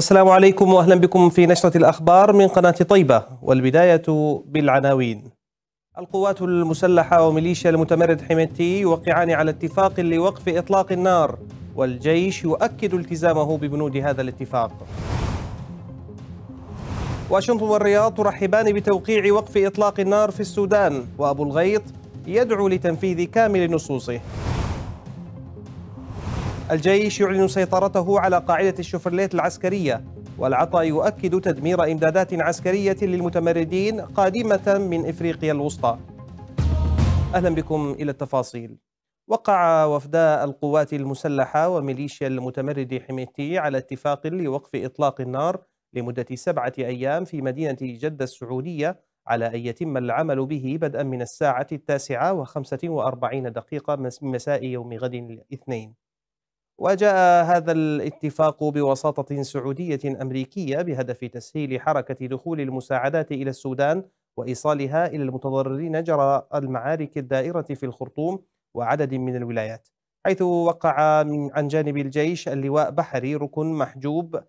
السلام عليكم واهلا بكم في نشره الاخبار من قناه طيبه والبدايه بالعناوين. القوات المسلحه وميليشيا المتمرد حميدتي يوقعان على اتفاق لوقف اطلاق النار والجيش يؤكد التزامه ببنود هذا الاتفاق. واشنطن والرياض ترحبان بتوقيع وقف اطلاق النار في السودان وابو الغيط يدعو لتنفيذ كامل نصوصه. الجيش يعلن سيطرته على قاعدة الشفرليت العسكرية والعطاء يؤكد تدمير إمدادات عسكرية للمتمردين قادمة من إفريقيا الوسطى أهلا بكم إلى التفاصيل وقع وفدا القوات المسلحة وميليشيا المتمرد حميتي على اتفاق لوقف إطلاق النار لمدة سبعة أيام في مدينة جدة السعودية على أن يتم العمل به بدءا من الساعة التاسعة وخمسة وأربعين دقيقة من مساء يوم غد الاثنين وجاء هذا الاتفاق بوساطة سعودية أمريكية بهدف تسهيل حركة دخول المساعدات إلى السودان وإيصالها إلى المتضررين جرى المعارك الدائرة في الخرطوم وعدد من الولايات حيث وقع من عن جانب الجيش اللواء بحري ركن محجوب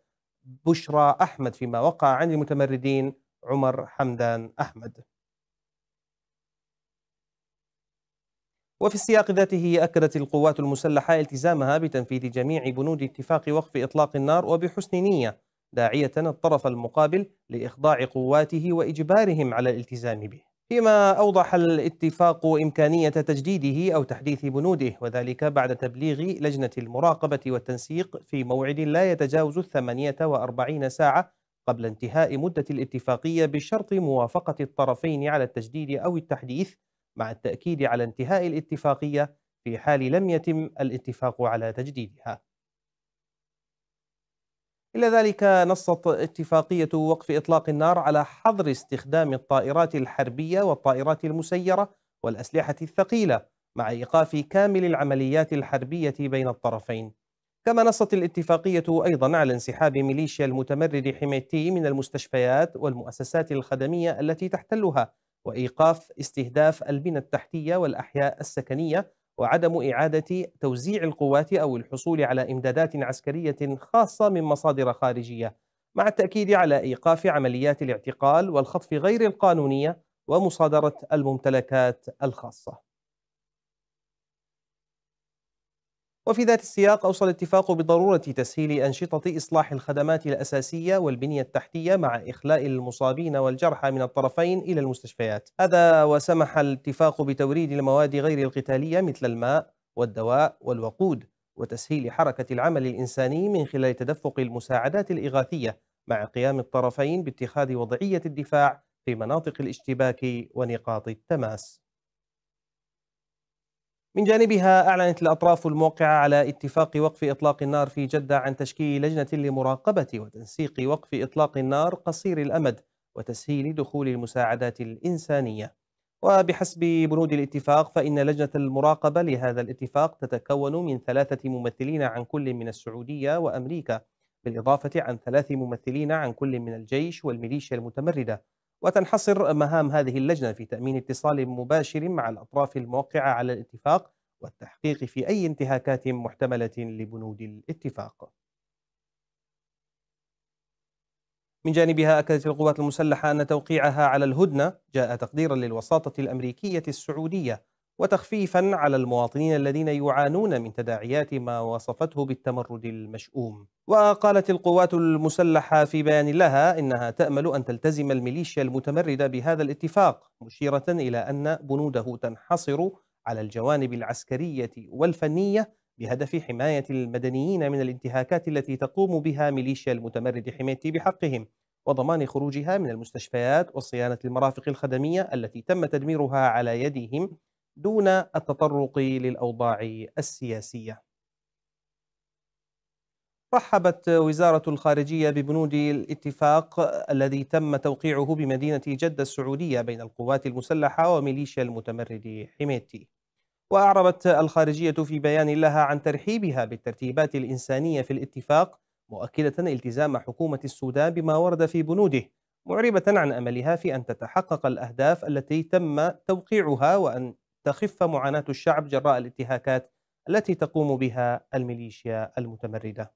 بشرى أحمد فيما وقع عن المتمردين عمر حمدان أحمد وفي السياق ذاته أكدت القوات المسلحة التزامها بتنفيذ جميع بنود اتفاق وقف إطلاق النار وبحسن نية داعية الطرف المقابل لإخضاع قواته وإجبارهم على الالتزام به فيما أوضح الاتفاق إمكانية تجديده أو تحديث بنوده وذلك بعد تبليغ لجنة المراقبة والتنسيق في موعد لا يتجاوز الثمانية وأربعين ساعة قبل انتهاء مدة الاتفاقية بشرط موافقة الطرفين على التجديد أو التحديث مع التأكيد على انتهاء الاتفاقية في حال لم يتم الاتفاق على تجديدها. إلى ذلك نصت اتفاقية وقف إطلاق النار على حظر استخدام الطائرات الحربية والطائرات المسيرة والأسلحة الثقيلة مع إيقاف كامل العمليات الحربية بين الطرفين. كما نصت الاتفاقية أيضا على انسحاب ميليشيا المتمرد حميتي من المستشفيات والمؤسسات الخدمية التي تحتلها وإيقاف استهداف البنى التحتية والأحياء السكنية وعدم إعادة توزيع القوات أو الحصول على إمدادات عسكرية خاصة من مصادر خارجية مع التأكيد على إيقاف عمليات الاعتقال والخطف غير القانونية ومصادرة الممتلكات الخاصة وفي ذات السياق أوصى الاتفاق بضرورة تسهيل أنشطة إصلاح الخدمات الأساسية والبنية التحتية مع إخلاء المصابين والجرحى من الطرفين إلى المستشفيات هذا وسمح الاتفاق بتوريد المواد غير القتالية مثل الماء والدواء والوقود وتسهيل حركة العمل الإنساني من خلال تدفق المساعدات الإغاثية مع قيام الطرفين باتخاذ وضعية الدفاع في مناطق الاشتباك ونقاط التماس من جانبها أعلنت الأطراف الموقعة على اتفاق وقف إطلاق النار في جدة عن تشكيل لجنة لمراقبة وتنسيق وقف إطلاق النار قصير الأمد وتسهيل دخول المساعدات الإنسانية وبحسب بنود الاتفاق فإن لجنة المراقبة لهذا الاتفاق تتكون من ثلاثة ممثلين عن كل من السعودية وأمريكا بالإضافة عن ثلاث ممثلين عن كل من الجيش والميليشيا المتمردة وتنحصر مهام هذه اللجنة في تأمين اتصال مباشر مع الأطراف الموقعة على الاتفاق والتحقيق في أي انتهاكات محتملة لبنود الاتفاق من جانبها أكدت القوات المسلحة أن توقيعها على الهدنة جاء تقديرا للوساطة الأمريكية السعودية وتخفيفا على المواطنين الذين يعانون من تداعيات ما وصفته بالتمرد المشؤوم وقالت القوات المسلحة في بيان لها إنها تأمل أن تلتزم الميليشيا المتمردة بهذا الاتفاق مشيرة إلى أن بنوده تنحصر على الجوانب العسكرية والفنية بهدف حماية المدنيين من الانتهاكات التي تقوم بها ميليشيا المتمرد حميتي بحقهم وضمان خروجها من المستشفيات وصيانة المرافق الخدمية التي تم تدميرها على يدهم دون التطرق للأوضاع السياسية رحبت وزارة الخارجية ببنود الاتفاق الذي تم توقيعه بمدينة جدة السعودية بين القوات المسلحة وميليشيا المتمرد حميتي وأعربت الخارجية في بيان لها عن ترحيبها بالترتيبات الإنسانية في الاتفاق مؤكدة التزام حكومة السودان بما ورد في بنوده معربة عن أملها في أن تتحقق الأهداف التي تم توقيعها وأن تخف معاناة الشعب جراء الانتهاكات التي تقوم بها الميليشيا المتمردة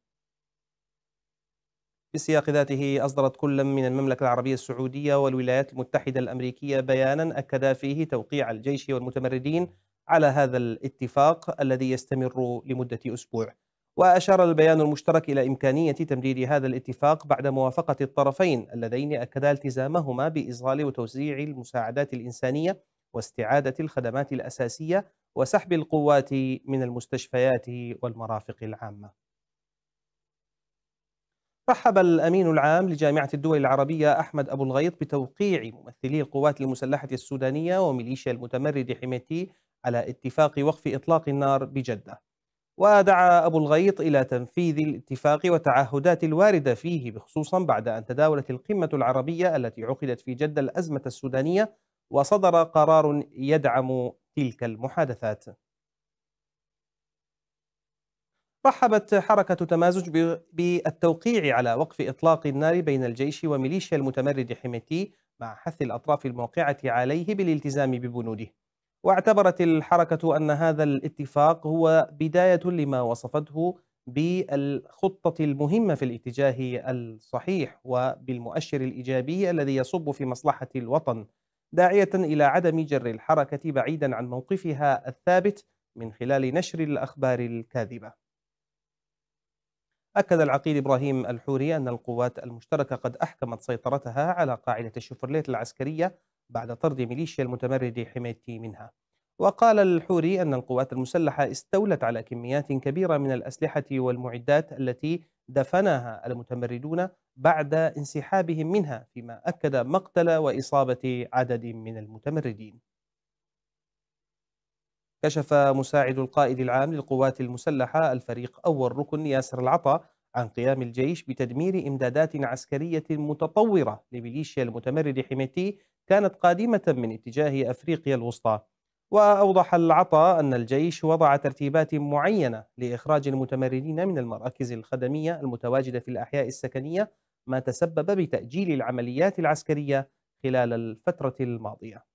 في سياق ذاته أصدرت كل من المملكة العربية السعودية والولايات المتحدة الأمريكية بيانا أكدا فيه توقيع الجيش والمتمردين على هذا الاتفاق الذي يستمر لمدة أسبوع وأشار البيان المشترك إلى إمكانية تمديد هذا الاتفاق بعد موافقة الطرفين اللذين أكدا التزامهما بإصغال وتوزيع المساعدات الإنسانية واستعادة الخدمات الأساسية وسحب القوات من المستشفيات والمرافق العامة. رحب الأمين العام لجامعة الدول العربية أحمد أبو الغيط بتوقيع ممثلي القوات المسلحة السودانية وميليشيا المتمرد حميتي على اتفاق وقف إطلاق النار بجدة. ودعا أبو الغيط إلى تنفيذ الاتفاق وتعهدات الواردة فيه بخصوصا بعد أن تداولت القمة العربية التي عقدت في جدة الأزمة السودانية وصدر قرار يدعم تلك المحادثات رحبت حركة تمازج بالتوقيع على وقف إطلاق النار بين الجيش وميليشيا المتمرد حميتي مع حث الأطراف الموقعة عليه بالالتزام ببنوده واعتبرت الحركة أن هذا الاتفاق هو بداية لما وصفته بالخطة المهمة في الاتجاه الصحيح وبالمؤشر الإيجابي الذي يصب في مصلحة الوطن داعية إلى عدم جر الحركة بعيدا عن موقفها الثابت من خلال نشر الأخبار الكاذبة. أكد العقيد إبراهيم الحوري أن القوات المشتركة قد أحكمت سيطرتها على قاعدة الشفرليت العسكرية بعد طرد ميليشيا المتمرد حميتي منها. وقال الحوري أن القوات المسلحة استولت على كميات كبيرة من الأسلحة والمعدات التي دفنها المتمردون بعد انسحابهم منها فيما أكد مقتل وإصابة عدد من المتمردين كشف مساعد القائد العام للقوات المسلحة الفريق أول ركن ياسر العطا عن قيام الجيش بتدمير إمدادات عسكرية متطورة لميليشيا المتمرد حميتي كانت قادمة من اتجاه أفريقيا الوسطى وأوضح العطا أن الجيش وضع ترتيبات معينة لإخراج المتمردين من المراكز الخدمية المتواجدة في الأحياء السكنية ما تسبب بتأجيل العمليات العسكرية خلال الفترة الماضية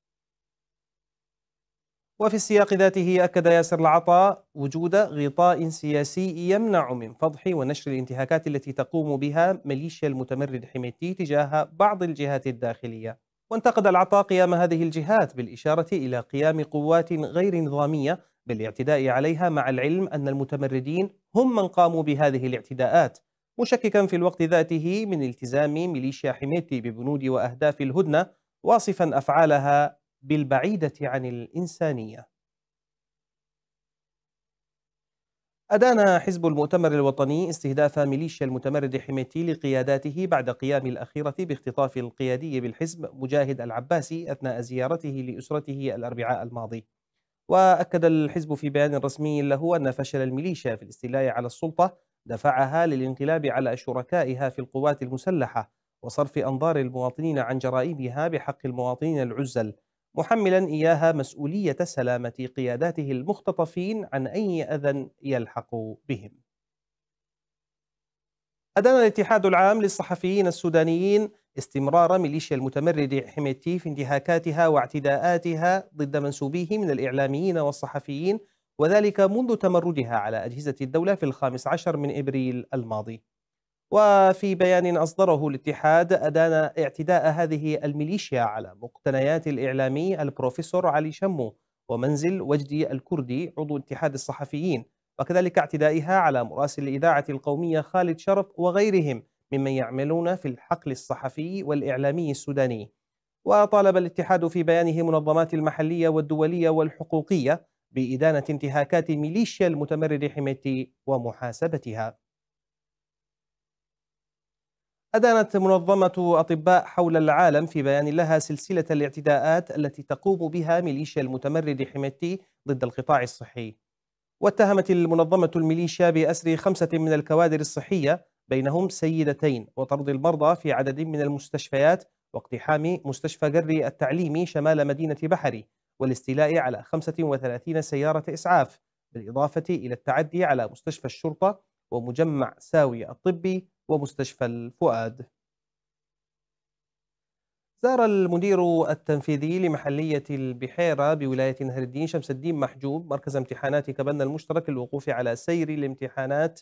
وفي السياق ذاته أكد ياسر العطاء وجود غطاء سياسي يمنع من فضح ونشر الانتهاكات التي تقوم بها ميليشيا المتمرد حميتي تجاه بعض الجهات الداخلية وانتقد العطاء قيام هذه الجهات بالإشارة إلى قيام قوات غير نظامية بالاعتداء عليها مع العلم أن المتمردين هم من قاموا بهذه الاعتداءات مشككا في الوقت ذاته من التزام ميليشيا حميتي ببنود وأهداف الهدنة واصفا أفعالها بالبعيدة عن الإنسانية أدان حزب المؤتمر الوطني استهداف ميليشيا المتمرد حميتي لقياداته بعد قيام الأخيرة باختطاف القيادي بالحزب مجاهد العباسي أثناء زيارته لأسرته الأربعاء الماضي وأكد الحزب في بيان رسمي له أن فشل الميليشيا في الاستيلاء على السلطة دفعها للانقلاب على شركائها في القوات المسلحة وصرف أنظار المواطنين عن جرائمها بحق المواطنين العزل محملا إياها مسؤولية سلامة قياداته المختطفين عن أي أذى يلحق بهم أدان الاتحاد العام للصحفيين السودانيين استمرار ميليشيا المتمرد حميتي في انتهاكاتها واعتداءاتها ضد منسوبيه من الإعلاميين والصحفيين وذلك منذ تمردها على أجهزة الدولة في الخامس عشر من إبريل الماضي وفي بيان أصدره الاتحاد أدان اعتداء هذه الميليشيا على مقتنيات الإعلامي البروفيسور علي شمو ومنزل وجدي الكردي عضو اتحاد الصحفيين وكذلك اعتدائها على مراسل الإذاعة القومية خالد شرف وغيرهم ممن يعملون في الحقل الصحفي والإعلامي السوداني وطالب الاتحاد في بيانه منظمات المحلية والدولية والحقوقية بإدانة انتهاكات ميليشيا المتمرد حميتي ومحاسبتها أدانت منظمة أطباء حول العالم في بيان لها سلسلة الاعتداءات التي تقوم بها ميليشيا المتمرد حميتي ضد القطاع الصحي واتهمت المنظمة الميليشيا بأسر خمسة من الكوادر الصحية بينهم سيدتين وطرد المرضى في عدد من المستشفيات واقتحام مستشفى جري التعليمي شمال مدينة بحري والاستيلاء على 35 سيارة إسعاف بالإضافة إلى التعدي على مستشفى الشرطة ومجمع ساوي الطبي ومستشفى الفؤاد زار المدير التنفيذي لمحلية البحيرة بولاية نهر الدين شمس الدين محجوب مركز امتحانات كبن المشترك للوقوف على سير الامتحانات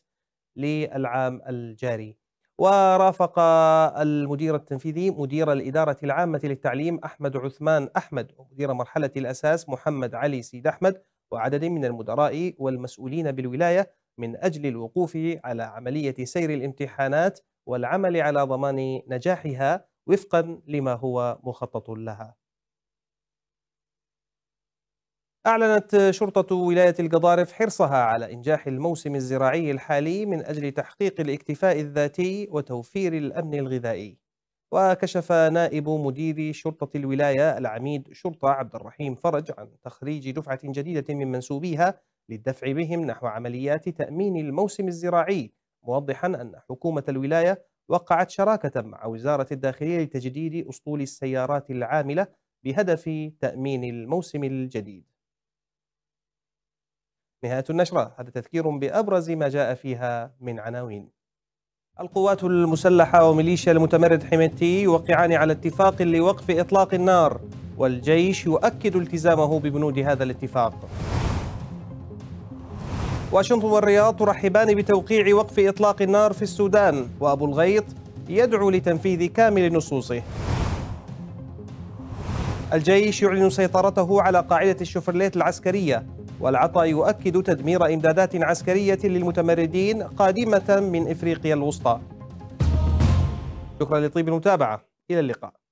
للعام الجاري ورافق المدير التنفيذي مدير الإدارة العامة للتعليم أحمد عثمان أحمد ومدير مرحلة الأساس محمد علي سيد أحمد وعدد من المدراء والمسؤولين بالولاية من أجل الوقوف على عملية سير الامتحانات والعمل على ضمان نجاحها وفقا لما هو مخطط لها أعلنت شرطة ولاية القضارف حرصها على إنجاح الموسم الزراعي الحالي من أجل تحقيق الاكتفاء الذاتي وتوفير الأمن الغذائي وكشف نائب مدير شرطة الولاية العميد شرطة عبد الرحيم فرج عن تخريج دفعة جديدة من منسوبيها للدفع بهم نحو عمليات تأمين الموسم الزراعي موضحا أن حكومة الولاية وقعت شراكة مع وزارة الداخلية لتجديد أسطول السيارات العاملة بهدف تأمين الموسم الجديد نهاية النشرة هذا تذكير بأبرز ما جاء فيها من عناوين القوات المسلحة وميليشيا المتمرد حميدتي يوقعان على اتفاق لوقف إطلاق النار والجيش يؤكد التزامه ببنود هذا الاتفاق واشنطن والرياض ترحبان بتوقيع وقف إطلاق النار في السودان وأبو الغيط يدعو لتنفيذ كامل نصوصه الجيش يعلن سيطرته على قاعدة الشفرليت العسكرية والعطاء يؤكد تدمير إمدادات عسكرية للمتمردين قادمة من إفريقيا الوسطى شكرا لطيب المتابعة إلى اللقاء